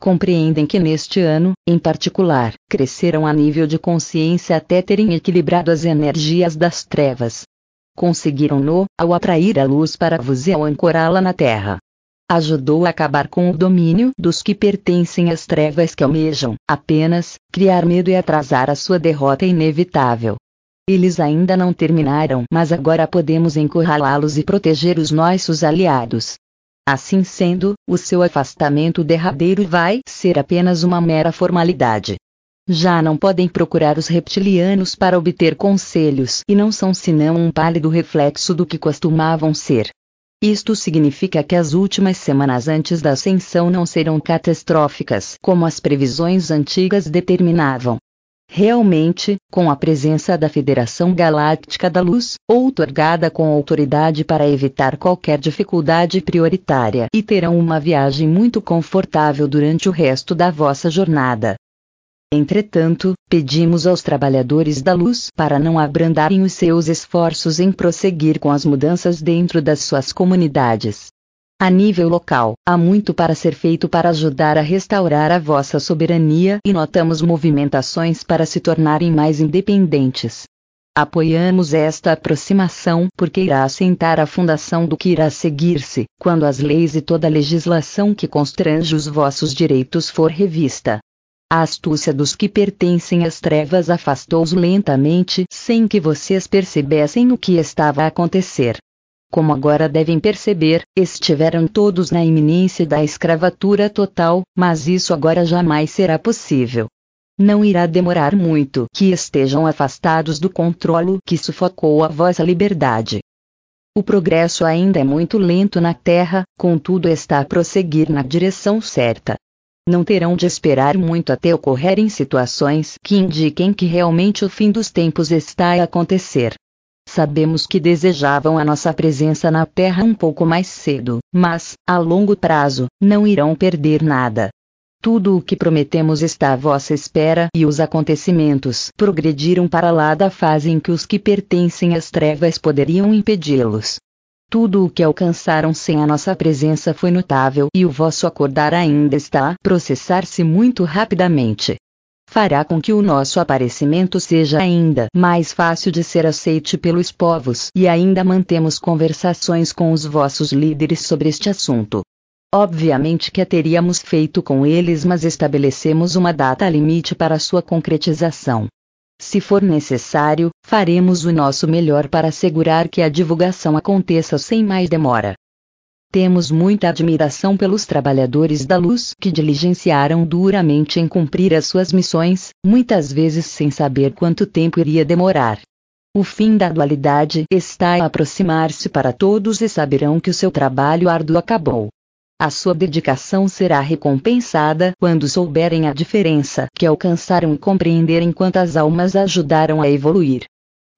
compreendem que neste ano, em particular, cresceram a nível de consciência até terem equilibrado as energias das trevas. Conseguiram-no, ao atrair a luz para vos e ao ancorá-la na terra. Ajudou a acabar com o domínio dos que pertencem às trevas que almejam, apenas, criar medo e atrasar a sua derrota inevitável. Eles ainda não terminaram, mas agora podemos encurralá-los e proteger os nossos aliados. Assim sendo, o seu afastamento derradeiro vai ser apenas uma mera formalidade. Já não podem procurar os reptilianos para obter conselhos e não são senão um pálido reflexo do que costumavam ser. Isto significa que as últimas semanas antes da ascensão não serão catastróficas como as previsões antigas determinavam, Realmente, com a presença da Federação Galáctica da Luz, outorgada com autoridade para evitar qualquer dificuldade prioritária, e terão uma viagem muito confortável durante o resto da vossa jornada. Entretanto, pedimos aos trabalhadores da luz para não abrandarem os seus esforços em prosseguir com as mudanças dentro das suas comunidades, a nível local, há muito para ser feito para ajudar a restaurar a vossa soberania e notamos movimentações para se tornarem mais independentes. Apoiamos esta aproximação porque irá assentar a fundação do que irá seguir-se, quando as leis e toda a legislação que constrange os vossos direitos for revista. A astúcia dos que pertencem às trevas afastou-os lentamente sem que vocês percebessem o que estava a acontecer. Como agora devem perceber, estiveram todos na iminência da escravatura total, mas isso agora jamais será possível. Não irá demorar muito que estejam afastados do controlo que sufocou a vossa liberdade. O progresso ainda é muito lento na Terra, contudo está a prosseguir na direção certa. Não terão de esperar muito até ocorrerem situações que indiquem que realmente o fim dos tempos está a acontecer. Sabemos que desejavam a nossa presença na Terra um pouco mais cedo, mas, a longo prazo, não irão perder nada. Tudo o que prometemos está à vossa espera e os acontecimentos progrediram para lá da fase em que os que pertencem às trevas poderiam impedi-los. Tudo o que alcançaram sem a nossa presença foi notável e o vosso acordar ainda está a processar-se muito rapidamente fará com que o nosso aparecimento seja ainda mais fácil de ser aceite pelos povos e ainda mantemos conversações com os vossos líderes sobre este assunto. Obviamente que a teríamos feito com eles, mas estabelecemos uma data limite para sua concretização. Se for necessário, faremos o nosso melhor para assegurar que a divulgação aconteça sem mais demora. Temos muita admiração pelos trabalhadores da luz que diligenciaram duramente em cumprir as suas missões, muitas vezes sem saber quanto tempo iria demorar. O fim da dualidade está a aproximar-se para todos e saberão que o seu trabalho árduo acabou. A sua dedicação será recompensada quando souberem a diferença que alcançaram e compreenderem quantas almas ajudaram a evoluir.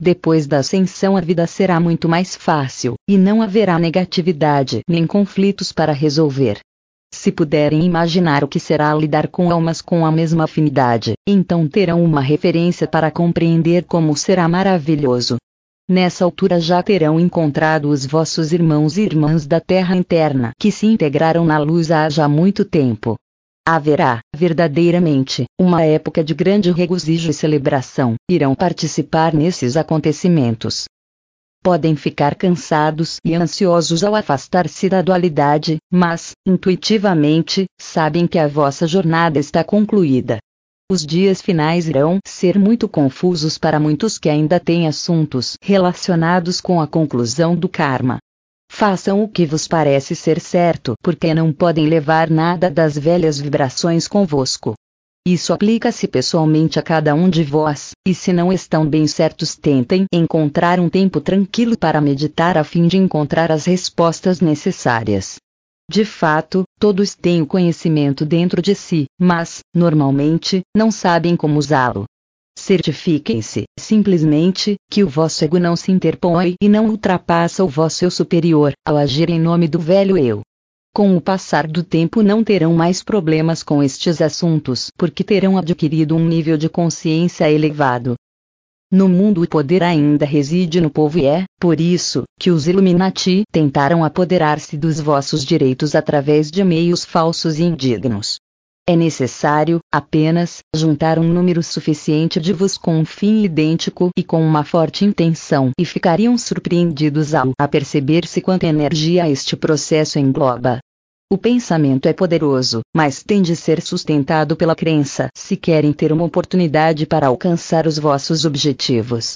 Depois da ascensão a vida será muito mais fácil, e não haverá negatividade nem conflitos para resolver. Se puderem imaginar o que será lidar com almas com a mesma afinidade, então terão uma referência para compreender como será maravilhoso. Nessa altura já terão encontrado os vossos irmãos e irmãs da terra interna que se integraram na luz há já muito tempo. Haverá, verdadeiramente, uma época de grande regozijo e celebração. Irão participar nesses acontecimentos podem ficar cansados e ansiosos ao afastar-se da dualidade, mas, intuitivamente, sabem que a vossa jornada está concluída. Os dias finais irão ser muito confusos para muitos que ainda têm assuntos relacionados com a conclusão do karma. Façam o que vos parece ser certo, porque não podem levar nada das velhas vibrações convosco. Isso aplica-se pessoalmente a cada um de vós, e se não estão bem certos, tentem encontrar um tempo tranquilo para meditar a fim de encontrar as respostas necessárias. De fato, todos têm o conhecimento dentro de si, mas, normalmente, não sabem como usá-lo. Certifiquem-se, simplesmente, que o vosso ego não se interpõe e não ultrapassa o vosso eu superior, ao agir em nome do velho eu. Com o passar do tempo não terão mais problemas com estes assuntos porque terão adquirido um nível de consciência elevado. No mundo o poder ainda reside no povo e é, por isso, que os Illuminati tentaram apoderar-se dos vossos direitos através de meios falsos e indignos. É necessário, apenas, juntar um número suficiente de vos com um fim idêntico e com uma forte intenção, e ficariam surpreendidos ao aperceber-se quanta energia este processo engloba. O pensamento é poderoso, mas tem de ser sustentado pela crença se querem ter uma oportunidade para alcançar os vossos objetivos.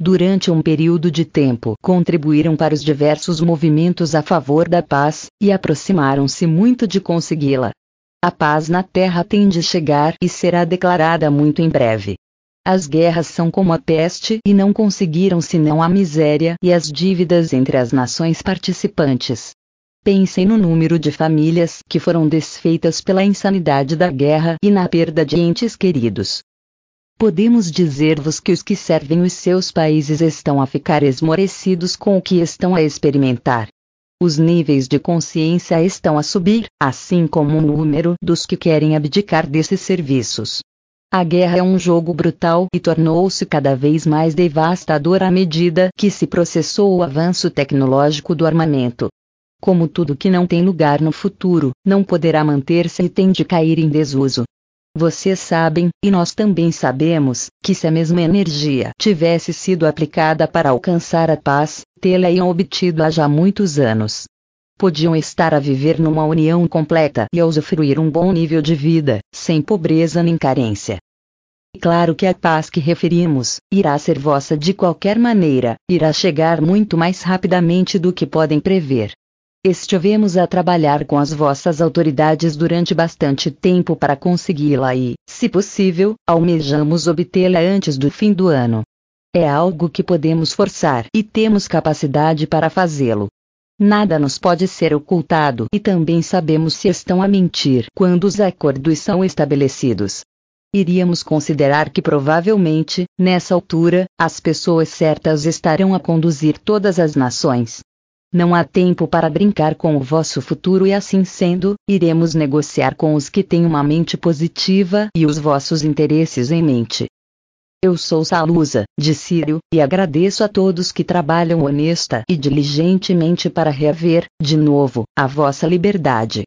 Durante um período de tempo, contribuíram para os diversos movimentos a favor da paz, e aproximaram-se muito de consegui-la. A paz na terra tem de chegar e será declarada muito em breve. As guerras são como a peste e não conseguiram senão a miséria e as dívidas entre as nações participantes. Pensem no número de famílias que foram desfeitas pela insanidade da guerra e na perda de entes queridos. Podemos dizer-vos que os que servem os seus países estão a ficar esmorecidos com o que estão a experimentar. Os níveis de consciência estão a subir, assim como o número dos que querem abdicar desses serviços. A guerra é um jogo brutal e tornou-se cada vez mais devastador à medida que se processou o avanço tecnológico do armamento. Como tudo que não tem lugar no futuro, não poderá manter-se e tem de cair em desuso. Vocês sabem, e nós também sabemos, que se a mesma energia tivesse sido aplicada para alcançar a paz, tê-la-iam obtido há já muitos anos. Podiam estar a viver numa união completa e a usufruir um bom nível de vida, sem pobreza nem carência. E Claro que a paz que referimos irá ser vossa de qualquer maneira, irá chegar muito mais rapidamente do que podem prever. Estivemos a trabalhar com as vossas autoridades durante bastante tempo para consegui-la e, se possível, almejamos obtê-la antes do fim do ano. É algo que podemos forçar e temos capacidade para fazê-lo. Nada nos pode ser ocultado e também sabemos se estão a mentir quando os acordos são estabelecidos. Iríamos considerar que provavelmente, nessa altura, as pessoas certas estarão a conduzir todas as nações. Não há tempo para brincar com o vosso futuro e assim sendo, iremos negociar com os que têm uma mente positiva e os vossos interesses em mente. Eu sou Salusa, de Sírio, e agradeço a todos que trabalham honesta e diligentemente para reaver, de novo, a vossa liberdade.